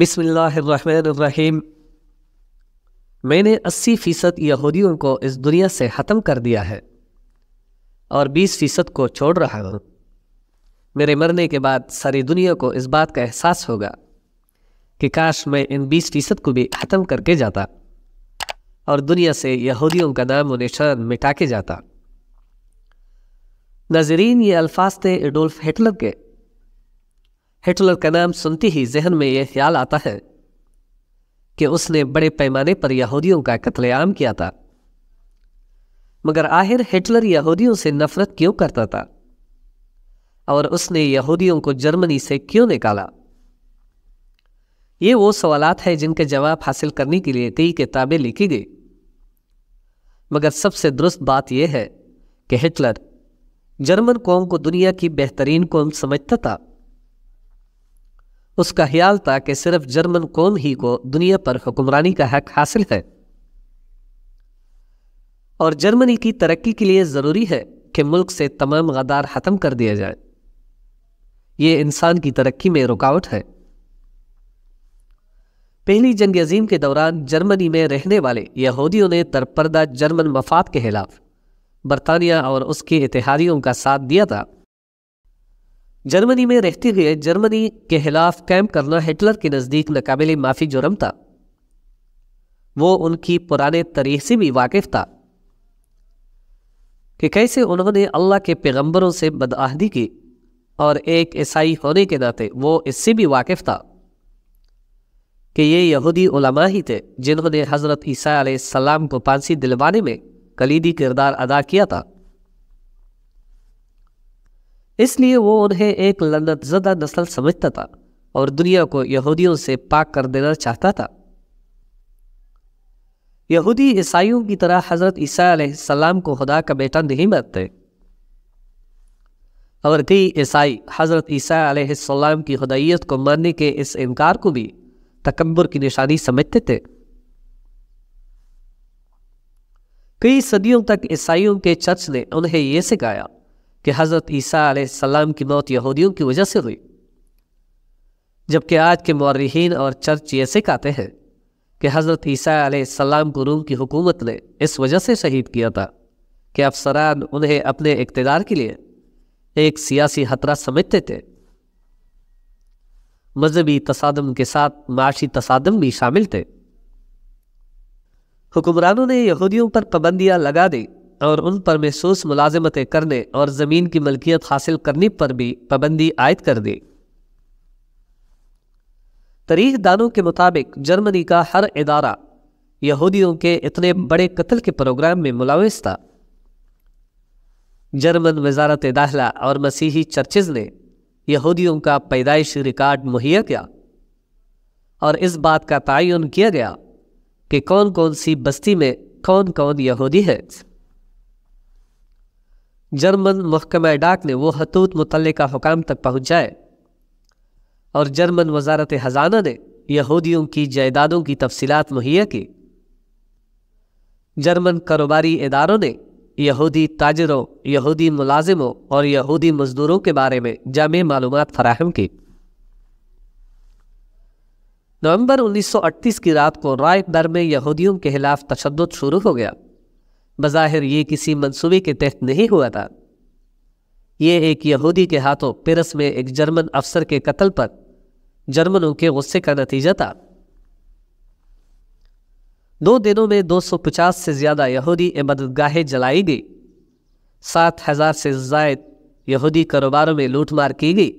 बिसमीम मैंने 80 फ़ीसद यहूदियों को इस दुनिया से ख़त्म कर दिया है और 20 फ़ीसद को छोड़ रहा हूँ मेरे मरने के बाद सारी दुनिया को इस बात का एहसास होगा कि काश मैं इन 20 फ़ीसद को भी ख़त्म करके जाता और दुनिया से यहूदियों का नाम व निशान मिटा के जाता नजरीन ये अल्फाज थे एडोल्फ हिटलर के हिटलर का नाम सुनते ही जहन में यह ख्याल आता है कि उसने बड़े पैमाने पर यहूदियों का कत्लेआम किया था मगर आखिर हिटलर यहूदियों से नफरत क्यों करता था और उसने यहूदियों को जर्मनी से क्यों निकाला ये वो सवालात हैं जिनके जवाब हासिल करने के लिए कई किताबें लिखी गई मगर सबसे दुरुस्त बात यह है कि हिटलर जर्मन कौम को दुनिया की बेहतरीन कौम समझता था उसका ख्याल था कि सिर्फ जर्मन कौम ही को दुनिया पर हुक्मरानी का हक हासिल है और जर्मनी की तरक्की के लिए ज़रूरी है कि मुल्क से तमाम गदार ख़त्म कर दिया जाए ये इंसान की तरक्की में रुकावट है पहली जंग अजीम के दौरान जर्मनी में रहने वाले यहूदियों ने तरपर्दा जर्मन मफाद के खिलाफ बरतानिया और उसके इतिहादियों का साथ दिया था जर्मनी में रहते हुए जर्मनी के खिलाफ कैंप करना हिटलर के नज़दीक नकाबिले माफी जुर्म था वो उनकी पुराने तरीके से भी वाकिफ था कि कैसे उन्होंने अल्लाह के पैगंबरों से बदआहदी की और एक ईसाई होने के नाते वो इससे भी वाकिफ था कि ये यहूदी उलमा ही थे जिन्होंने हज़रत ईसा सलाम को फांसी दिलवाने में कलीदी किरदार अदा किया था इसलिए वो उन्हें एक जदा नस्ल समझता था और दुनिया को यहूदियों से पाक कर देना चाहता था यहूदी ईसाइयों की तरह हज़रत ईसा को खुदा का बेटा नहीं मानते और कई ईसाई हज़रत ईसा की खुदाइत को मानने के इस इनकार को भी तकबर की निशानी समझते थे कई सदियों तक ईसाइयों के चर्च ने उन्हें यह सिखाया कि हज़रत ईसा आसमाम की मौत यहूदियों की वजह से हुई जबकि आज के मौरहीन और चर्च से कहते हैं कि हज़रत ईसा सलाम को रूम की हुकूमत ने इस वजह से शहीद किया था कि अफसरान उन्हें अपने इकतदार के लिए एक सियासी खतरा समझते थे मजहबी तसादम के साथ माशी तसादम भी शामिल थे हुक्मरानों ने यहूदियों पर पाबंदियाँ लगा दी और उन पर महसूस मुलाजमतें करने और ज़मीन की मलकियत हासिल करने पर भी पाबंदी आयद कर दी तरीक दानों के मुताबिक जर्मनी का हर इदारा यहूदियों के इतने बड़े कत्ल के प्रोग्राम में मुलविस था जर्मन वजारत दाखिला और मसीही चर्चेज ने यहूदियों का पैदाइश रिकॉर्ड मुहैया किया और इस बात का तयन किया गया कि कौन कौन सी बस्ती में कौन कौन यहूदी है जर्मन महकमा डाक ने वो हतूत मुतल का हुकाम तक पहुँचाए और जर्मन वजारत हजाना ने यहूदियों की जायदादों की तफसीत मुहैया की जर्मन कारोबारी इदारों ने यहूदी ताजरों यहूदी मुलाजिमों और यहूदी मजदूरों के बारे में जाम मालूम फराहम की नवंबर 1938 की रात को राय दर में यहूदियों के खिलाफ तशद शुरू हो गया बज़ाहिर ये किसी मंसूबे के तहत नहीं हुआ था ये एक यहूदी के हाथों पेरस में एक जर्मन अफसर के कत्ल पर जर्मनों के गुस्से का नतीजा था दो दिनों में 250 से ज़्यादा यहूदी इबादतगाहें जलाई गई सात हज़ार से जायद यहूदी कारोबारों में लूटमार की गई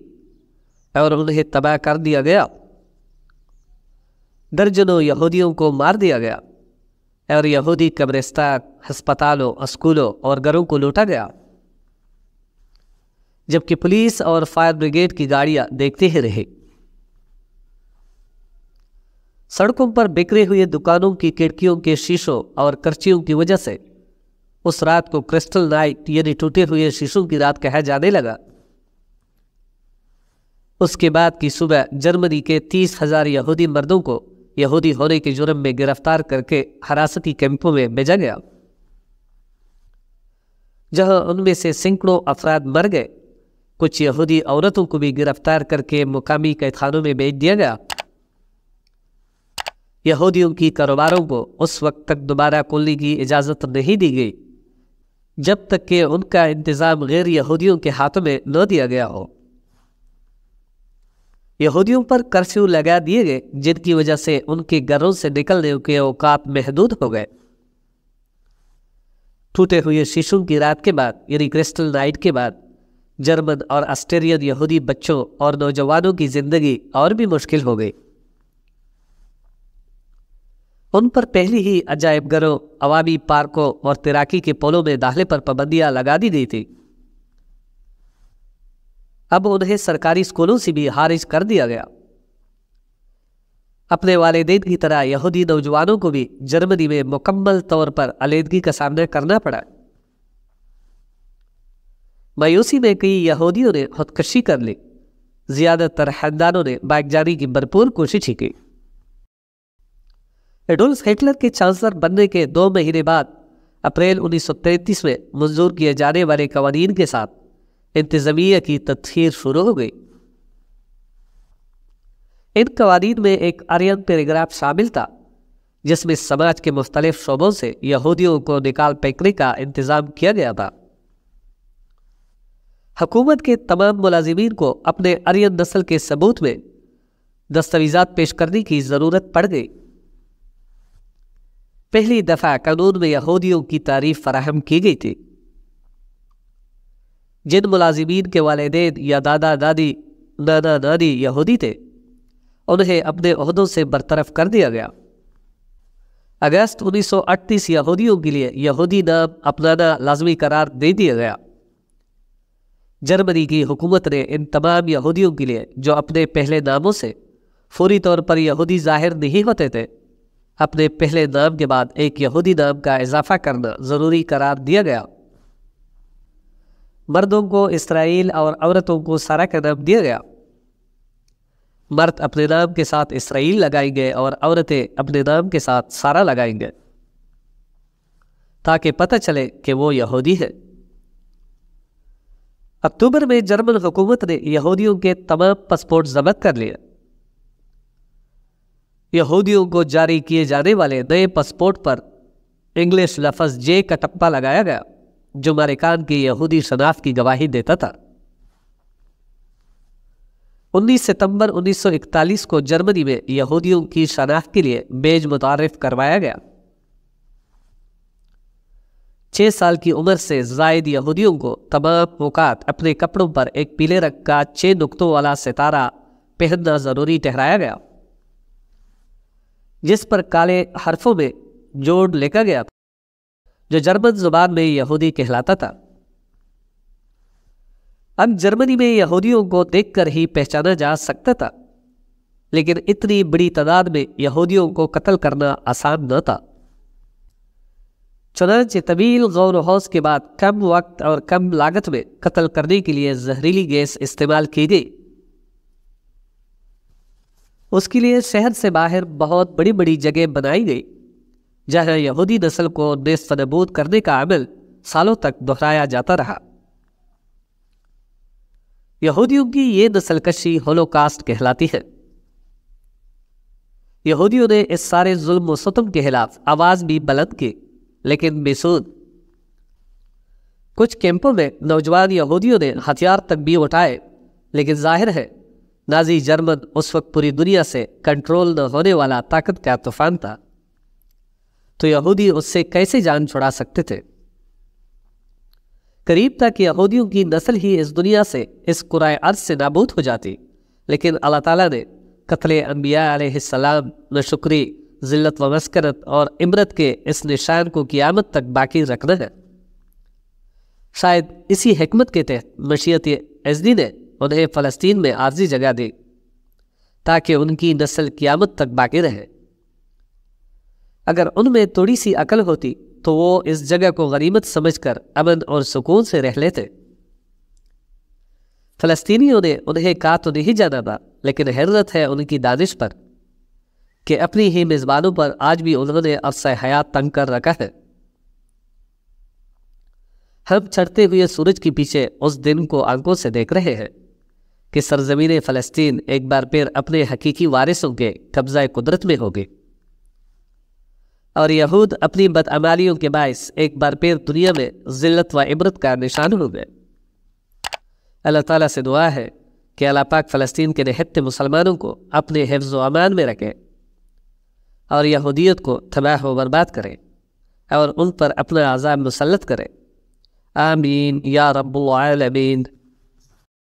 और उन्हें तबाह कर दिया गया दर्जनों यहूदियों को मार दिया गया और यहूदी कब्रिस्तान हस्पतालों स्कूलों और घरों को लूटा गया जबकि पुलिस और फायर ब्रिगेड की गाड़ियां देखते ही रहे सड़कों पर बिखरे हुए दुकानों की खिड़कियों के शीशों और कर्चियों की वजह से उस रात को क्रिस्टल नाइट यानी टूटे हुए शीशों की रात कहा जाने लगा उसके बाद की सुबह जर्मनी के तीस हजार यहूदी मर्दों को यहूदी होने के जुर्म में गिरफ्तार करके हरासती कैंपों में भेजा गया जहां उनमें से सैकड़ों अफराद मर गए कुछ यहूदी औरतों को भी गिरफ्तार करके मुकामी कैथानों में भेज दिया गया यहूदियों की कारोबारों को उस वक्त तक दोबारा खोलने की इजाज़त नहीं दी गई जब तक कि उनका इंतज़ाम गैर यहूदियों के हाथों में न दिया गया हो यहूदियों पर कर्फ्यू लगा दिए गए जिनकी वजह से उनके घरों से निकलने के औकात महदूद हो गए टूटे हुए शिशु की रात के बाद यानी क्रिस्टल नाइट के बाद जर्मन और ऑस्ट्रेलियन यहूदी बच्चों और नौजवानों की जिंदगी और भी मुश्किल हो गई उन पर पहले ही अजायब घरों अवामी पार्कों और तैराकी के पोलों में दाखिले पर पाबंदियां लगा दी गई थी अब उन्हें सरकारी स्कूलों से भी खारिज कर दिया गया अपने वालदेन की तरह यहूदी नौजवानों को भी जर्मनी में मुकम्मल तौर पर अलीदगी का सामना करना पड़ा मायूसी में कई यहूदियों ने खुदकशी कर ली ज़्यादातर खानदानों ने बाइक जाने की भरपूर कोशिश की एडोल्फ हिटलर के चांसलर बनने के दो महीने बाद अप्रैल 1933 में मंजूर किए जाने वाले कवानीन के साथ इंतजामिया की तस्खीर शुरू हो गई इन कवानीन में एक आर्यन पैराग्राफ शामिल था जिसमें समाज के मुख्तलिफ शोबों से यहूदियों को निकाल फेंकने का इंतज़ाम किया गया था हकूमत के तमाम मुलाजिमीन को अपने आर्यन नस्ल के सबूत में दस्तावेजात पेश करने की ज़रूरत पड़ गई पहली दफ़ा कानून में यहूदियों की तारीफ फराहम की गई थी जिन मुलाजिमीन के वालदे या दादा दादी नाना नानी यहूदी थे उन्हें अपने अहदों से बरतरफ कर दिया गया अगस्त 1938 यहूदियों के लिए यहूदी नाम अपनाना लाजमी करार दे दिया गया जर्मनी की हुकूमत ने इन तमाम यहूदियों के लिए जो अपने पहले नामों से फौरी तौर पर यहूदी जाहिर नहीं होते थे अपने पहले नाम के बाद एक यहूदी नाम का इजाफा करना ज़रूरी करार दिया गया मर्दों को इसराइल और औरतों को सारा का नाम दिया गया मर्द अपने नाम के साथ इसराइल लगाएंगे और औरतें अपने नाम के साथ सारा लगाएंगे ताकि पता चले कि वो यहूदी है अक्टूबर में जर्मन हुकूमत ने यहूदियों के तमाम पासपोर्ट जब्त कर लिए यहूदियों को जारी किए जाने वाले नए पासपोर्ट पर इंग्लिश लफज जे का टप्पा लगाया गया जो मारेकान की यहूदी शनाख्त की गवाही देता था 19 सितंबर 1941 को जर्मनी में यहूदियों की शनाख्त के लिए बेज मुतारफ करवाया गया छह साल की उम्र से जायद यहूदियों को तमाम मौकात अपने कपड़ों पर एक पीले रंग का छह नुकतों वाला सितारा पहनना ज़रूरी ठहराया गया जिस पर काले हरफों में जोड़ लिखा गया जो जर्मन जुबान में यहूदी कहलाता था अब जर्मनी में यहूदियों को देखकर ही पहचाना जा सकता था लेकिन इतनी बड़ी तादाद में यहूदियों को कत्ल करना आसान न था चुनाच तवील गौर हौस के बाद कम वक्त और कम लागत में कत्ल करने के लिए जहरीली गैस इस्तेमाल की गई उसके लिए शहर से बाहर बहुत बड़ी बड़ी जगह बनाई गई यह यहूदी नस्ल को देश सनबूद करने का अमल सालों तक दोहराया जाता रहा यहूदियों की ये नस्लकशी होलोकास्ट कहलाती है यहूदियों ने इस सारे जुल्म व सतम के खिलाफ आवाज़ भी बुलंद की लेकिन बेसूद कुछ कैंपों में नौजवान यहूदियों ने हथियार तक भी उठाए लेकिन जाहिर है नाजी जर्मन उस वक्त पूरी दुनिया से कंट्रोल न होने वाला ताकत का तूफान था तो यहूदी उससे कैसे जान छुड़ा सकते थे करीब तक यहूदियों की नस्ल ही इस दुनिया से इस कुरान अर्ज से नाबूद हो जाती लेकिन अल्लाह ताला ने कत्ल अम्बिया आसलाम नशुक्री ज़िल्लत व मस्करत और इमरत के इस निशान को क़ियामत तक बाकी रखना है शायद इसी हमत के तहत मशीत एजदी ने उन्हें फ़लस्तीन में आर्जी जगह दी ताकि उनकी नस्ल क़ियामत तक बाकी रहे अगर उनमें थोड़ी सी अकल होती तो वो इस जगह को गनीमत समझकर अमन और सुकून से रह लेते फलस्तीनियों ने उन्हें कहा तो नहीं जाना था लेकिन हैरत है उनकी दानिश पर कि अपनी ही मेज़बानों पर आज भी उन्होंने अरसा हयात तंग कर रखा है हम चढ़ते हुए सूरज के पीछे उस दिन को आंखों से देख रहे हैं कि सरजमीन फ़लस्तीन एक बार फिर अपने हकीकी वारिसों के कब्ज़ा कुदरत में होगी और यहूद अपनी बदअमालियों के बायस एक बार फिर दुनिया में ज़िलत व इबरत का निशान हो गए अल्लाह ताला से दुआ है कि अला पाक फ़लस्तीन के निहत्ते मुसलमानों को अपने हिफ्ज़ अमान में रखें और यहूदियत को तबाह व बर्बाद करें और उन पर अपना आज़ाब मुसलत करें आमीन या रब्बुल आलमीन